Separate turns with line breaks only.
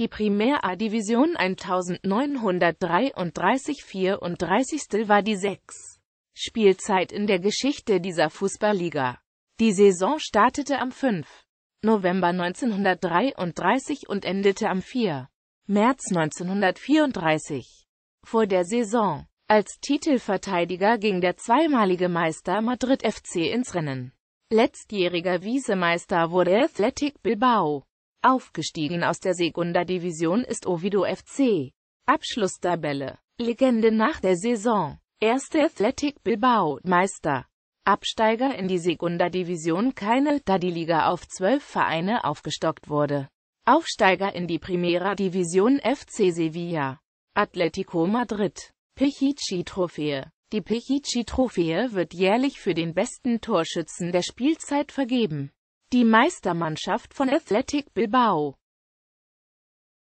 die primär a Division 1933 34. war die sechs Spielzeit in der Geschichte dieser Fußballliga. Die Saison startete am 5. November 1933 und endete am 4. März 1934. Vor der Saison. Als Titelverteidiger ging der zweimalige Meister Madrid FC ins Rennen. Letztjähriger Wiesemeister wurde Athletic Bilbao. Aufgestiegen aus der Segunda Division ist Ovido FC. Abschlusstabelle. Legende nach der Saison. Erste Athletic Bilbao Meister. Absteiger in die Segunda Division keine, da die Liga auf zwölf Vereine aufgestockt wurde. Aufsteiger in die Primera Division FC Sevilla. Atletico Madrid. Pichichi-Trophäe. Die Pichichi-Trophäe wird jährlich für den besten Torschützen der Spielzeit vergeben die Meistermannschaft von Athletic Bilbao.